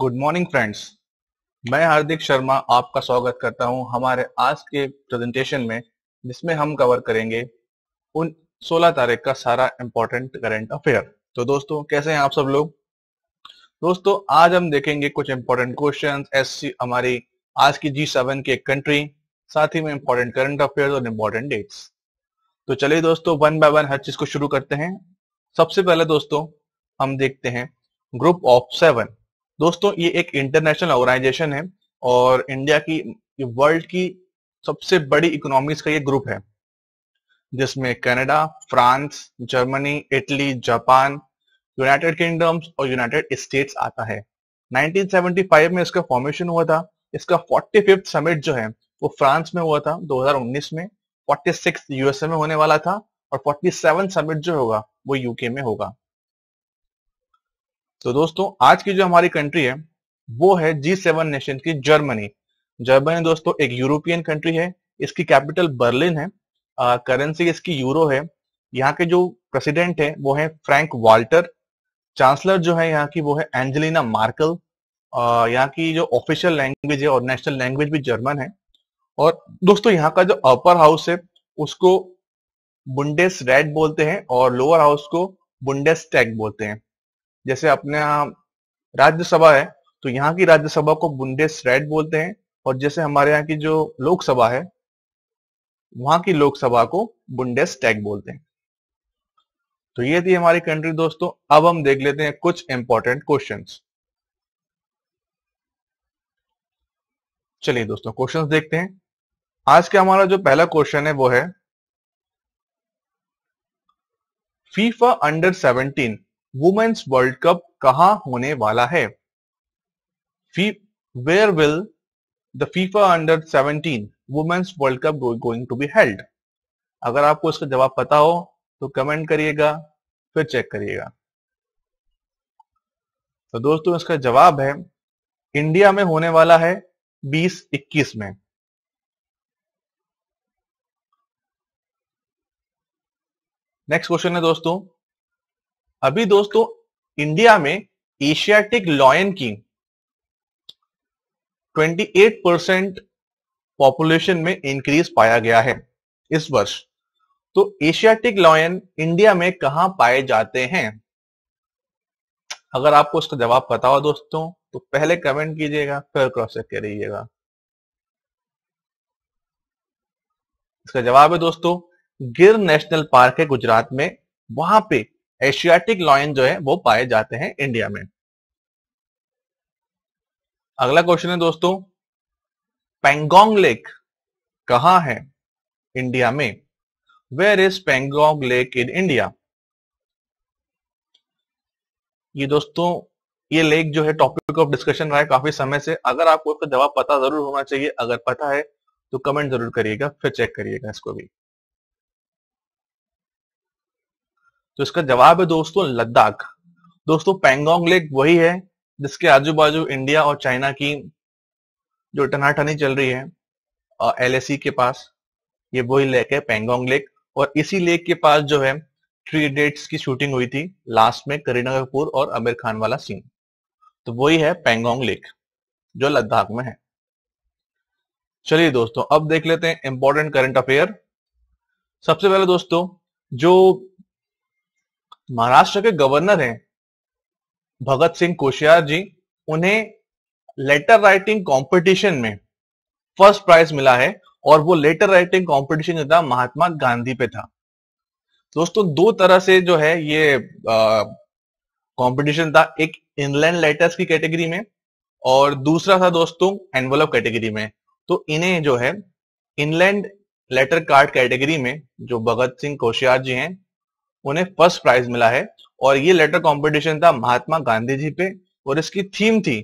Good morning friends मैं हार्दिक शर्मा आपका स्वागत करता हूं हमारे आज के प्रेजेंटेशन में जिसमें हम कवर करेंगे उन 16 तारीख का सारा इम्पोर्टेंट करंट अफेयर तो दोस्तों कैसे हैं आप सब लोग दोस्तों आज हम देखेंगे कुछ इम्पोर्टेंट क्वेश्चन एस हमारी आज की जी सेवन की एक कंट्री साथ ही में इम्पोर्टेंट करंट अफेयर और इम्पोर्टेंट डेट्स तो चलिए दोस्तों वन बाय वन हर चीज को शुरू करते हैं सबसे पहले दोस्तों हम देखते हैं ग्रुप ऑफ सेवन दोस्तों ये एक इंटरनेशनल ऑर्गेनाइजेशन है और इंडिया की वर्ल्ड की सबसे बड़ी इकोनॉमीज का ये ग्रुप है जिसमें Canada France Germany Italy Japan United Kingdoms और यूनाइटेड स्टेट्स आता है 1975 में इसका फॉर्मेशन हुआ था इसका 45th समिट जो है वो फ्रांस में हुआ था 2019 में 46 यूएसए में होने वाला था और 47 समिट जो होगा वो यूके में होगा तो दोस्तों आज की जो हमारी कंट्री है वो है जी सेवन नेशन की जर्मनी जर्मनी दोस्तों एक यूरोपियन कंट्री है इसकी कैपिटल बर्लिन है करेंसी इसकी यूरो है यहाँ के जो प्रेसिडेंट है वो है फ्रैंक वाल्टर चांसलर जो है यहाँ की वो है एंजेलिना मार्कल यहाँ की जो ऑफिशियल लैंग्वेज है और नेशनल लैंग्वेज भी जर्मन है और दोस्तों यहाँ का जो अपर हाउस है उसको बुंडेस रेड बोलते हैं और लोअर हाउस को बुंडेस टैग बोलते हैं जैसे अपने यहाँ राज्यसभा है तो यहाँ की राज्यसभा को बुंदेस रेड बोलते हैं और जैसे हमारे यहाँ की जो लोकसभा है वहां की लोकसभा को बुंडेस टैग बोलते हैं तो ये थी हमारी कंट्री दोस्तों अब हम देख लेते हैं कुछ इंपॉर्टेंट क्वेश्चन चलिए दोस्तों क्वेश्चन देखते हैं आज का हमारा जो पहला क्वेश्चन है वो है FIFA under seventeen women's world cup कहां होने वाला है where will the FIFA under 17 women's world cup going to be held अगर आपको इसका जवाब पता हो तो कमेंट करिएगा फिर चेक करिएगा तो दोस्तों इसका जवाब है इंडिया में होने वाला है 2021 में नेक्स्ट क्वेश्चन है दोस्तों अभी दोस्तों इंडिया में एशियाटिक लॉयन की 28 परसेंट पॉपुलेशन में इंक्रीज पाया गया है इस वर्ष तो एशियाटिक लॉयन इंडिया में कहा पाए जाते हैं अगर आपको इसका जवाब पता हो दोस्तों तो पहले कमेंट कीजिएगा फिर क्रॉस चेक करिएगा इसका जवाब है दोस्तों गिर नेशनल पार्क है गुजरात में वहां पे एशियाटिक लॉयन जो है वो पाए जाते हैं इंडिया में अगला क्वेश्चन है दोस्तों पेंगोंग लेक कहा है इंडिया में where is Pangong lake in India ये दोस्तों ये लेक जो है टॉपिक ऑफ डिस्कशन रहा है काफी समय से अगर आपको इसका जवाब पता जरूर होना चाहिए अगर पता है तो कमेंट जरूर करिएगा फिर चेक करिएगा इसको भी तो इसका जवाब है दोस्तों लद्दाख दोस्तों पैंगोंग लेक वही है जिसके आजू बाजू इंडिया और चाइना की जो टनाटनी चल रही है एल के पास ये वही लेक है पैंगोंग लेक और इसी लेक के पास जो है थ्री इडियट्स की शूटिंग हुई थी लास्ट में करीना कपूर और आमिर खान वाला सीन तो वही है पैंगोंग लेक जो लद्दाख में है चलिए दोस्तों अब देख लेते हैं इंपॉर्टेंट करंट अफेयर सबसे पहले दोस्तों जो महाराष्ट्र के गवर्नर हैं भगत सिंह कोशियार जी उन्हें लेटर राइटिंग कंपटीशन में फर्स्ट प्राइज मिला है और वो लेटर राइटिंग कंपटीशन जो था महात्मा गांधी पे था दोस्तों दो तरह से जो है ये कंपटीशन था एक इनलैंड लेटर्स की कैटेगरी में और दूसरा था दोस्तों एनवलप कैटेगरी में तो इन्हें जो है इनलैंड लेटर कार्ड कैटेगरी में जो भगत सिंह कोशियार जी हैं उन्हें फर्स्ट प्राइज मिला है और ये लेटर कॉम्पिटिशन था महात्मा गांधी जी पे और इसकी थीम थी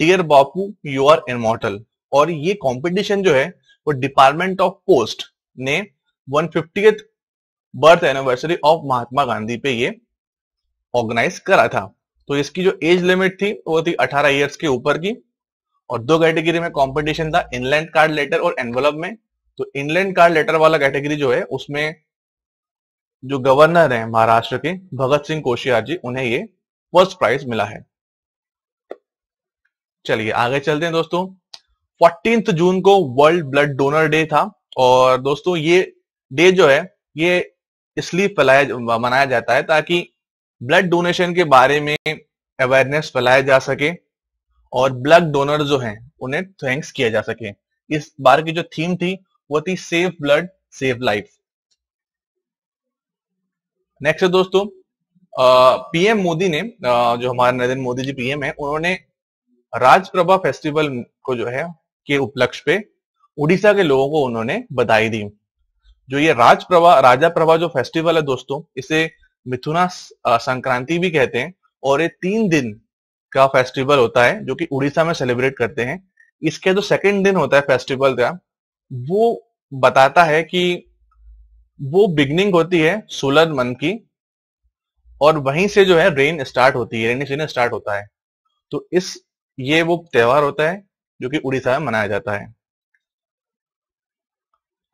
dear Bapu you are immortal और ये कॉम्पिटिशन जो है वो डिपार्टमेंट ऑफ पोस्ट ने one birth anniversary of Mahatma Gandhi पे ये ऑर्गेनाइज करा था तो इसकी जो एज लिमिट थी वो थी 18 इयर्स के ऊपर की और दो कैटेगरी में कंपटीशन था इनलैंड कार्ड लेटर और एनवलप में तो इनलैंड कार्ड लेटर वाला कैटेगरी जो है उसमें जो गवर्नर हैं महाराष्ट्र के भगत सिंह कोशियार जी उन्हें ये फर्स्ट प्राइज मिला है चलिए आगे चलते हैं दोस्तों फोर्टीन जून को वर्ल्ड ब्लड डोनर डे था और दोस्तों ये डे जो है ये इसलिए फैलाया मनाया जाता है ताकि ब्लड डोनेशन के बारे में अवेयरनेस फैलाया जा सके और ब्लड डोनर जो हैं उन्हें थैंक्स किया जा सके इस बार की जो थीम थी वो थी safe blood safe life next दोस्तों पीएम मोदी ने जो हमारे नरेंद्र मोदी जी पीएम है उन्होंने राजप्रभा फेस्टिवल को जो है के उपलक्ष पे उड़ीसा के लोगों को उन्होंने बधाई दी जो ये राजप्रभा राजा प्रभा जो फेस्टिवल है दोस्तों इसे मिथुना संक्रांति भी कहते हैं और ये तीन दिन का फेस्टिवल होता है जो कि उड़ीसा में सेलिब्रेट करते हैं इसके जो सेकेंड दिन होता है फेस्टिवल का वो बताता है कि वो बिगनिंग होती है सोलर मंथ की और वहीं से जो है रेन स्टार्ट होती है रेनी सीजन स्टार्ट होता है तो इस ये वो त्यौहार होता है जो कि उड़ीसा में मनाया जाता है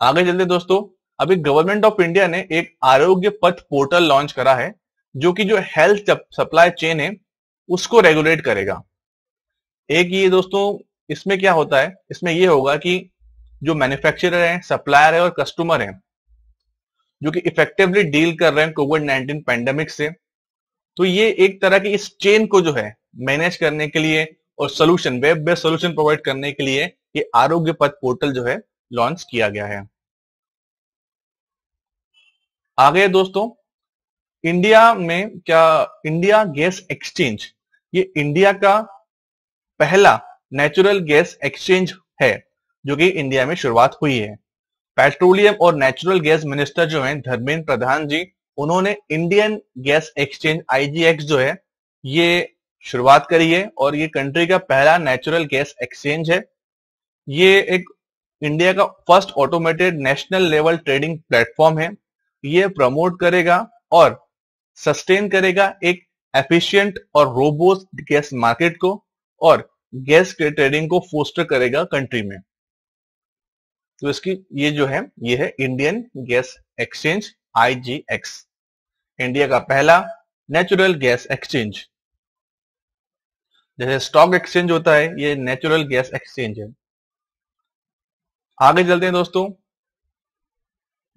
आगे चलते दोस्तों अभी गवर्नमेंट ऑफ इंडिया ने एक आरोग्य पथ पोर्टल लॉन्च करा है जो कि जो हेल्थ सप्लाई चेन है उसको रेगुलेट करेगा एक ये दोस्तों इसमें क्या होता है इसमें ये होगा कि जो मैन्युफैक्चरर है सप्लायर है और कस्टमर है जो कि इफेक्टिवली डील कर रहे हैं कोविड नाइनटीन पैंडेमिक से तो ये एक तरह की इस चेन को जो है मैनेज करने के लिए और solution web based solution provide करने के लिए ये आरोग्य पथ पोर्टल जो है लॉन्च किया गया है आगे दोस्तों इंडिया में क्या इंडिया गैस एक्सचेंज ये इंडिया का पहला नेचुरल गैस एक्सचेंज है जो कि इंडिया में शुरुआत हुई है पेट्रोलियम और नेचुरल गैस मिनिस्टर जो हैं धर्मेंद्र प्रधान जी उन्होंने इंडियन गैस एक्सचेंज आईजीएक्स जो है ये शुरुआत करी है और ये कंट्री का पहला नेचुरल गैस एक्सचेंज है ये एक इंडिया का first automated national level trading platform है ये प्रमोट करेगा और सस्टेन करेगा एक एफिशिएंट और रोबोस्ट गैस मार्केट को और गैस के ट्रेडिंग को फोस्टर करेगा कंट्री में तो इसकी ये जो है ये है Indian gas exchange IGX India का पहला नेचुरल गैस एक्सचेंज जैसे स्टॉक एक्सचेंज होता है ये नेचुरल गैस एक्सचेंज है आगे चलते हैं दोस्तों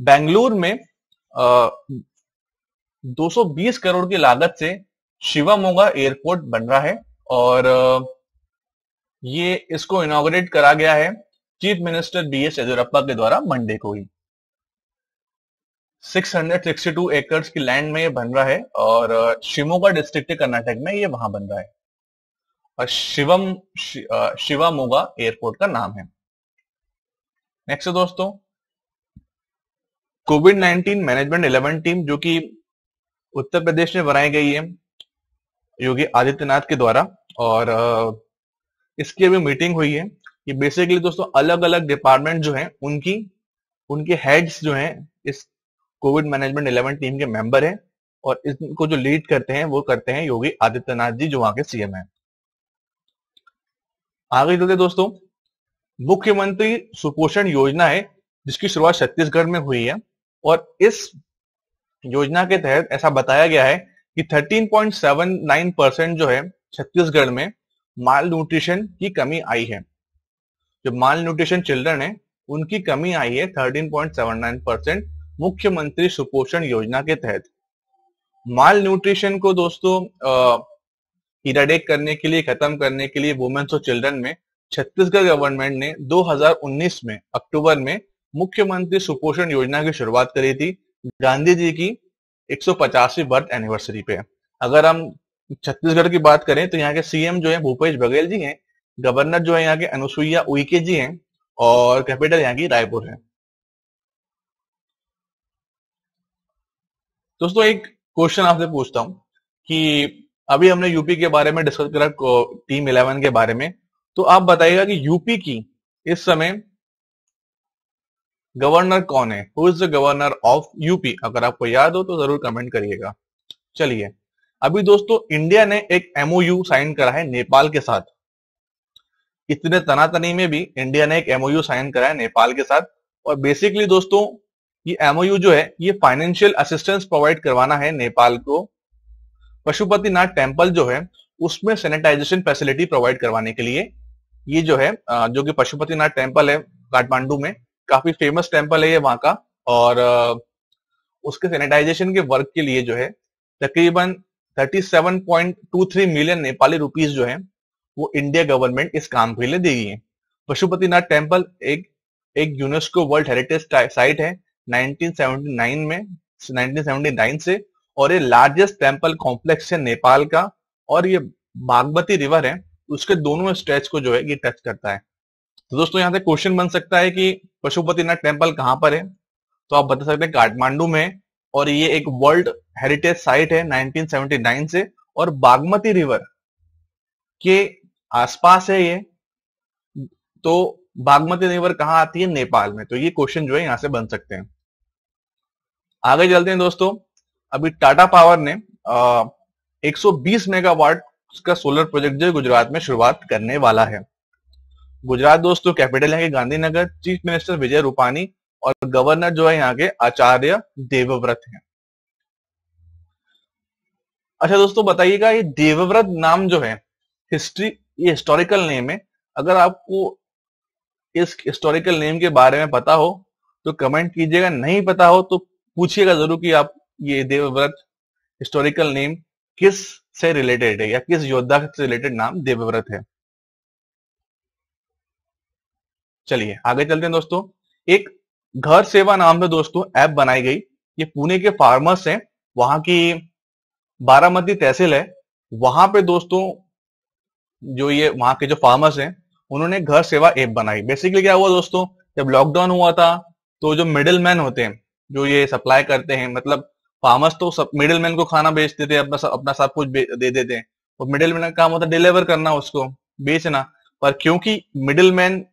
बेंगलुरु में आ, 220 करोड़ की लागत से शिवामोगा एयरपोर्ट बन रहा है और ये इसको इनोग्रेट करा गया है chief minister B S Yediyurappa के द्वारा मंडे को ही 662 एकर्स की लैंड में ये बन रहा है और शिमोगा डिस्ट्रिक्ट कर्नाटक में ये वहां बन रहा है और शिवम शि, शिवामोगा एयरपोर्ट का नाम है नेक्स्ट दोस्तों कोविड 19 मैनेजमेंट 11 टीम जो कि उत्तर प्रदेश में बनाई गई है योगी आदित्यनाथ के द्वारा और इसकी अभी मीटिंग हुई है ये बेसिकली दोस्तों अलग अलग डिपार्टमेंट जो है उनकी उनके हेड्स जो है इस कोविड मैनेजमेंट इलेवन टीम के मेंबर है और इनको जो लीड करते हैं वो करते हैं योगी आदित्यनाथ जी जो वहां के सीएम है आगे चलते दोस्तों मुख्यमंत्री सुपोषण योजना है जिसकी शुरुआत छत्तीसगढ़ में हुई है और इस योजना के तहत ऐसा बताया गया है कि 13.79 परसेंट जो है छत्तीसगढ़ में माल न्यूट्रिशन की कमी आई है जो माल न्यूट्रिशन चिल्ड्रन है उनकी कमी आई है thirteen point seven nine percent मुख्यमंत्री सुपोषण योजना के तहत माल न्यूट्रिशन को दोस्तों इराडेक करने के लिए खत्म करने के लिए वुमेन्स और चिल्ड्रन में छत्तीसगढ़ गवर्नमेंट ने 2019 में अक्टूबर में मुख्यमंत्री सुपोषण योजना की शुरुआत करी थी गांधी जी की एक बर्थ एनिवर्सरी पे अगर हम छत्तीसगढ़ की बात करें तो यहाँ के सीएम जो है भूपेश बघेल जी हैं गवर्नर जो है यहाँ के अनुसुईया उइके जी हैं और कैपिटल यहाँ की रायपुर है दोस्तों एक क्वेश्चन आपसे पूछता हूं कि अभी हमने यूपी के बारे में डिस्कस करा टीम इलेवन के बारे में तो आप बताइएगा कि यूपी की इस समय गवर्नर कौन है who is the governor of UP अगर आपको याद हो तो जरूर कमेंट करिएगा चलिए अभी दोस्तों इंडिया ने एक एमओयू साइन करा है नेपाल के साथ इतने तनातनी में भी इंडिया ने एक एमओयू साइन कराया नेपाल के साथ और बेसिकली दोस्तों ये एमओयू जो है ये फाइनेंशियल असिस्टेंस प्रोवाइड करवाना है नेपाल को पशुपतिनाथ टेम्पल जो है उसमें सैनिटाइजेशन फैसिलिटी प्रोवाइड करवाने के लिए ये जो है जो कि पशुपतिनाथ टेम्पल है काठमांडू में काफी फेमस टेम्पल है ये वहां का और उसके सैनिटाइजेशन के वर्क के लिए जो है तकरीबन 37.23 मिलियन नेपाली रुपीस जो है वो इंडिया गवर्नमेंट इस काम के लिए देगी पशुपतिनाथ टेम्पल एक एक यूनेस्को वर्ल्ड हेरिटेज साइट है 1979 में 1979 से और ये लार्जेस्ट टेम्पल कॉम्प्लेक्स है नेपाल का और ये बागमती रिवर है उसके दोनों स्ट्रेच को जो है ये टच करता है तो दोस्तों यहाँ से क्वेश्चन बन सकता है कि पशुपतिनाथ टेम्पल कहाँ पर है तो आप बता सकते हैं काठमांडू में और ये एक वर्ल्ड हेरिटेज साइट है 1979 से और बागमती रिवर के आसपास है ये हम्म। तो बागमती रिवर कहाँ आती है नेपाल में तो ये क्वेश्चन जो है यहाँ से बन सकते हैं आगे चलते हैं दोस्तों अभी टाटा पावर ने आ, 120 मेगावाट का सोलर प्रोजेक्ट जो गुजरात में शुरुआत करने वाला है गुजरात दोस्तों कैपिटल है गांधीनगर चीफ मिनिस्टर विजय रूपानी और गवर्नर जो है यहाँ के आचार्य देवव्रत हैं अच्छा दोस्तों बताइएगा ये देवव्रत नाम जो है हिस्ट्री ये हिस्टोरिकल नेम है अगर आपको इस हिस्टोरिकल नेम के बारे में पता हो तो कमेंट कीजिएगा नहीं पता हो तो पूछिएगा जरूर कि आप ये देवव्रत हिस्टोरिकल नेम किस से रिलेटेड है या किस योद्धा से रिलेटेड नाम देवव्रत है चलिए आगे चलते हैं दोस्तों एक घर सेवा नाम से दोस्तों ऐप बनाई गई ये पुणे के फार्मर्स हैं वहां की बारामती तहसील है वहां पे दोस्तों जो ये वहां के जो फार्मर्स हैं उन्होंने घर सेवा ऐप बनाई बेसिकली क्या हुआ दोस्तों जब लॉकडाउन हुआ था तो जो मिडिल मैन होते हैं जो ये सप्लाई करते हैं मतलब फार्मर्स तो सब मिडिल मैन को खाना बेचते थे अपना सब, अपना सब कुछ दे देते हैं और मिडिल मैन का काम होता है डिलीवर करना उसको बेचना पर क्योंकि मिडिल मैन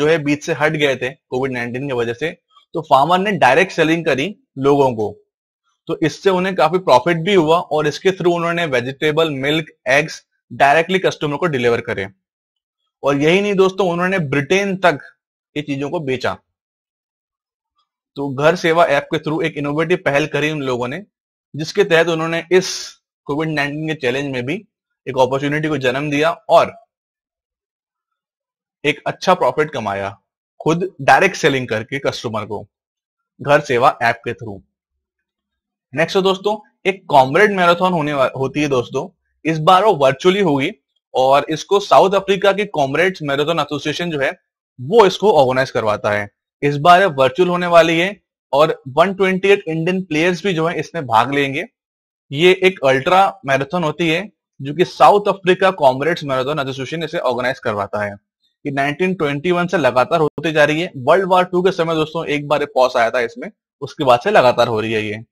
जो है बीच से हट गए थे कोविड नाइन्टीन की वजह से तो फार्मर ने डायरेक्ट सेलिंग करी लोगों को तो इससे उन्हें काफी प्रॉफिट भी हुआ और इसके थ्रू उन्होंने vegetable milk eggs directly customer को डिलीवर करें और यही नहीं दोस्तों उन्होंने ब्रिटेन तक ये चीजों को बेचा तो घर सेवा ऐप के थ्रू एक इनोवेटिव पहल करी उन लोगों ने जिसके तहत उन्होंने इस कोविड नाइन्टीन के चैलेंज में भी एक अपॉर्चुनिटी को जन्म दिया और एक अच्छा प्रॉफिट कमाया खुद डायरेक्ट सेलिंग करके कस्टमर को घर सेवा ऐप के थ्रू नेक्स्ट तो दोस्तों एक कॉम्रेड मैराथन होने होती है दोस्तों इस बार वो वर्चुअली होगी और इसको साउथ अफ्रीका की कॉमरेड्स मैराथन एसोसिएशन जो है वो इसको ऑर्गेनाइज करवाता है इस बार वर्चुअल होने वाली है और 128 इंडियन प्लेयर्स भी जो है इसमें भाग लेंगे ये एक अल्ट्रा मैराथन होती है जो कि South Africa Comrades marathon association इसे ऑर्गेनाइज करवाता है ये 1921 से लगातार होती जा रही है वर्ल्ड वार टू के समय दोस्तों एक बार पॉस आया था इसमें उसके बाद से लगातार हो रही है ये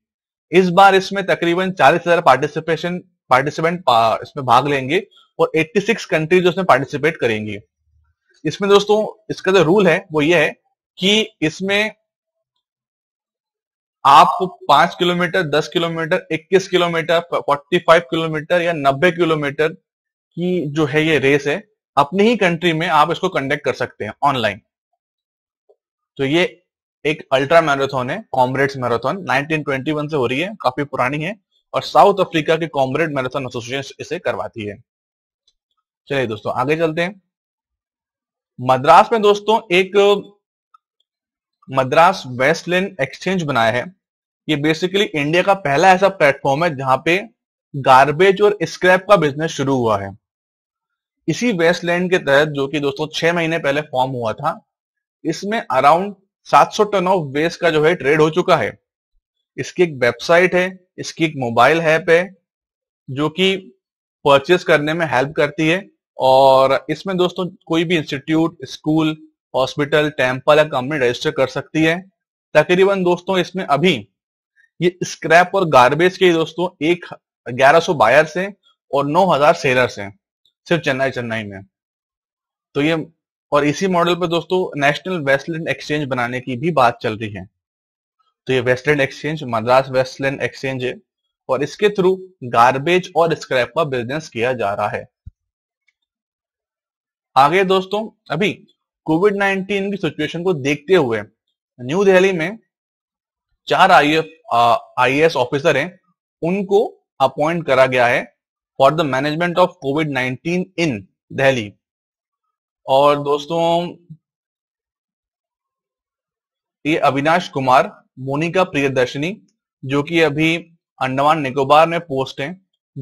इस बार इसमें तकरीबन चालीस हजार पार्टिसिपेशन पार्टिसिपेंट इसमें भाग लेंगे और 86 कंट्रीज उसमें पार्टिसिपेट करेंगी इसमें दोस्तों इसका जो रूल है वो ये है कि इसमें आपको पांच किलोमीटर दस किलोमीटर इक्कीस किलोमीटर फोर्टी फाइव किलोमीटर या नब्बे किलोमीटर की जो है ये रेस है अपनी ही कंट्री में आप इसको कंडक्ट कर सकते हैं ऑनलाइन तो ये एक अल्ट्रा मैराथन है कॉम्रेड्स मैराथन 1921 से हो रही है काफी पुरानी है और साउथ अफ्रीका के कॉम्रेड मैराथन एसोसिएशन इसे करवाती है चलिए दोस्तों आगे चलते हैं मद्रास में दोस्तों एक मद्रास वेस्टलैंड एक्सचेंज बनाया है ये बेसिकली इंडिया का पहला ऐसा प्लेटफॉर्म है जहां पे गार्बेज और स्क्रैप का बिजनेस शुरू हुआ है इसी वेस्टलैंड के तहत जो कि दोस्तों छह महीने पहले फॉर्म हुआ था इसमें अराउंड 700 टन ऑफ वेस्ट का जो है ट्रेड हो चुका है इसकी एक वेबसाइट है इसकी एक मोबाइल ऐप है जो कि परचेस करने में हेल्प करती है और इसमें दोस्तों कोई भी इंस्टीट्यूट स्कूल हॉस्पिटल टेम्पल या कंपनी रजिस्टर कर सकती है तकरीबन दोस्तों इसमें अभी ये स्क्रैप और गार्बेज के दोस्तों एक ग्यारह सौ बायर्स हैं और नौ हजार सेलर्स हैं सिर्फ चेन्नई चेन्नई में तो ये और इसी मॉडल पर दोस्तों नेशनल वेस्टलैंड एक्सचेंज बनाने की भी बात चल रही है तो ये wasteland exchange Madras wasteland exchange है और इसके थ्रू गार्बेज और स्क्रैप का बिजनेस किया जा रहा है आगे दोस्तों अभी कोविड 19 की सिचुएशन को देखते हुए न्यू दिल्ली में चार आई आईएएस ऑफिसर हैं उनको अपॉइंट करा गया है for the management of COVID 19 in Delhi और दोस्तों ये अविनाश कुमार मोनिका प्रियदर्शनी जो कि अभी अंडमान निकोबार में पोस्ट हैं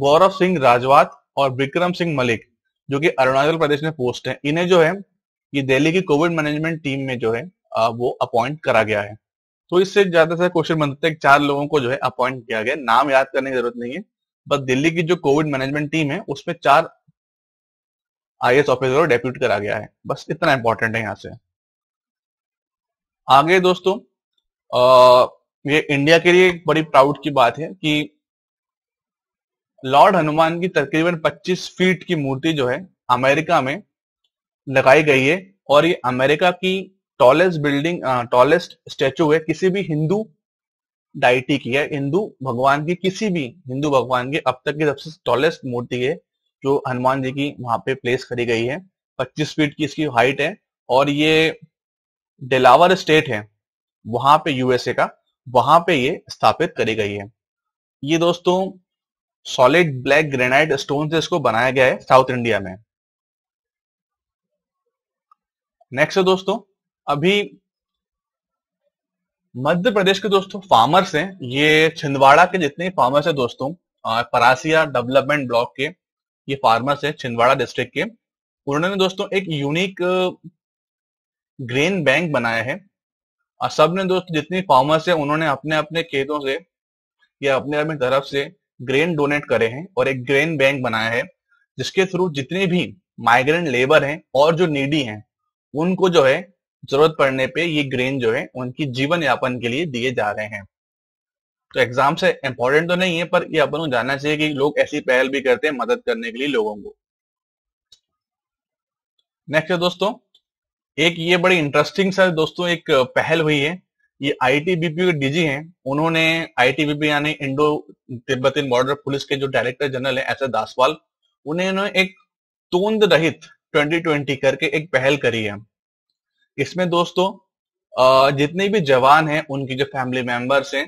गौरव सिंह राजवात और विक्रम सिंह मलिक जो कि अरुणाचल प्रदेश में पोस्ट हैं इन्हें जो है ये दिल्ली की कोविड मैनेजमेंट टीम में जो है वो अपॉइंट करा गया है तो इससे ज्यादा से क्वेश्चन बनते हैं चार लोगों को जो है अपॉइंट किया गया नाम याद करने की जरूरत नहीं है बस दिल्ली की जो कोविड मैनेजमेंट टीम है उसमें चार आई एस ऑफिसर को डेप्यूट करा गया है बस इतना इंपॉर्टेंट है यहाँ से आगे दोस्तों ये इंडिया के लिए एक बड़ी प्राउड की बात है कि लॉर्ड हनुमान की तकरीबन 25 फीट की मूर्ति जो है अमेरिका में लगाई गई है और ये अमेरिका की टॉलेस्ट बिल्डिंग टॉलेस्ट स्टेचू है किसी भी हिंदू डाइटी की है हिंदू भगवान की किसी भी हिंदू भगवान की अब तक की सबसे टॉलेस्ट मूर्ति है जो हनुमान जी की वहां पे प्लेस करी गई है 25 फीट की इसकी हाइट है और ये डेलावर स्टेट है वहां पे यूएसए का वहां पे ये स्थापित करी गई है ये दोस्तों सॉलिड ब्लैक ग्रेनाइट स्टोन से इसको बनाया गया है साउथ इंडिया में नेक्स्ट है दोस्तों अभी मध्य प्रदेश के दोस्तों फार्मर्स हैं ये छिंदवाड़ा के जितने फार्मर्स हैं दोस्तों परासिया डेवलपमेंट ब्लॉक के ये फार्मर्स हैं छिंदवाड़ा डिस्ट्रिक्ट के उन्होंने दोस्तों एक यूनिक ग्रेन बैंक बनाया है और सब ने दोस्त जितनी फार्मर्स है उन्होंने अपने अपने खेतों से या अपने अपने तरफ से ग्रेन डोनेट करे हैं और एक ग्रेन बैंक बनाया है जिसके थ्रू जितने भी माइग्रेंट लेबर हैं और जो नीडी हैं उनको जो है जरूरत पड़ने पे ये ग्रेन जो है उनकी जीवन यापन के लिए दिए जा रहे हैं तो एग्जाम से इंपॉर्टेंट तो नहीं है पर ये अपन को जानना चाहिए कि लोग ऐसी पहल भी करते हैं मदद करने के लिए लोगों को नेक्स्ट है दोस्तों एक ये बड़ी इंटरेस्टिंग सर दोस्तों एक पहल हुई है ये आईटीबीपी के डीजी हैं उन्होंने आईटीबीपी यानी इंडो तिब्बत बॉर्डर पुलिस के जो डायरेक्टर जनरल है एस ए दासवाल उन्होंने एक तोंद रहित 2020 करके एक पहल करी है इसमें दोस्तों जितने भी जवान हैं उनकी जो फैमिली मेंबर्स हैं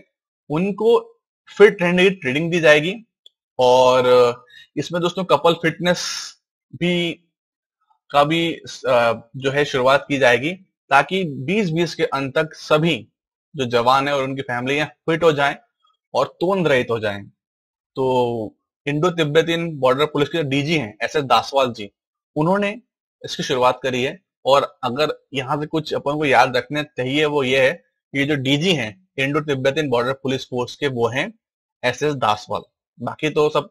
उनको फिट रहने की ट्रेनिंग दी जाएगी और इसमें दोस्तों कपल फिटनेस भी का भी जो है शुरुआत की जाएगी ताकि बीस के अंत तक सभी जो जवान है और उनकी फैमिली है फिट हो जाए और तोंद रहित हो जाए तो इंडो तिब्बतीन बॉर्डर पुलिस के डीजी हैं एस एस दासवाल जी उन्होंने इसकी शुरुआत करी है और अगर यहाँ से कुछ अपन को याद रखने चाहिए वो ये है कि जो डीजी हैं Indo Tibetan border police force के वो हैं एस एस दासवाल बाकी तो सब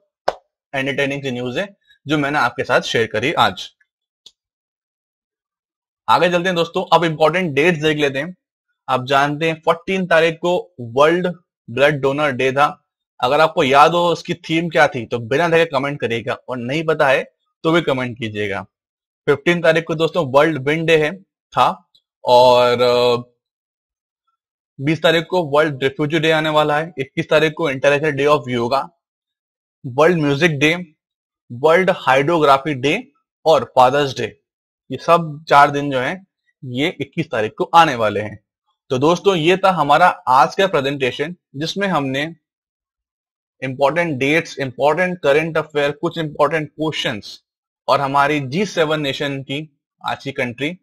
एंटरटेनिंग की न्यूज है जो मैंने आपके साथ शेयर करी आज आगे चलते हैं दोस्तों अब इंपॉर्टेंट डेट्स देख लेते हैं आप जानते हैं फोर्टीन तारीख को वर्ल्ड ब्लड डोनर डे था अगर आपको याद हो उसकी थीम क्या थी तो बिना देखे कमेंट करिएगा और नहीं पता है तो भी कमेंट कीजिएगा फिफ्टीन तारीख को दोस्तों वर्ल्ड विंड डे है था और बीस तारीख को वर्ल्ड रिफ्यूजी डे आने वाला है इक्कीस तारीख को international day of yoga world music day world hydrography day और फादर्स डे ये सब चार दिन जो है ये 21 तारीख को आने वाले हैं तो दोस्तों ये था हमारा आज का प्रेजेंटेशन जिसमें हमने important dates important current affair कुछ इंपॉर्टेंट क्वेश्चन और हमारी जी सेवन नेशन की आज की कंट्री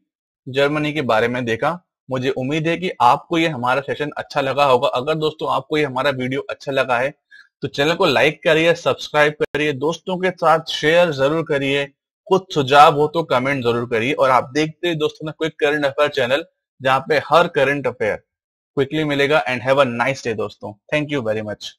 जर्मनी के बारे में देखा मुझे उम्मीद है कि आपको ये हमारा सेशन अच्छा लगा होगा अगर दोस्तों आपको ये हमारा वीडियो अच्छा लगा है तो चैनल को लाइक करिए सब्सक्राइब करिए दोस्तों के साथ शेयर जरूर करिए कुछ सुझाव हो तो कमेंट जरूर करिए और आप देखते हैं दोस्तों ना क्विक करंट अफेयर चैनल जहां पे हर करंट अफेयर क्विकली मिलेगा and have a nice day दोस्तों थैंक यू वेरी मच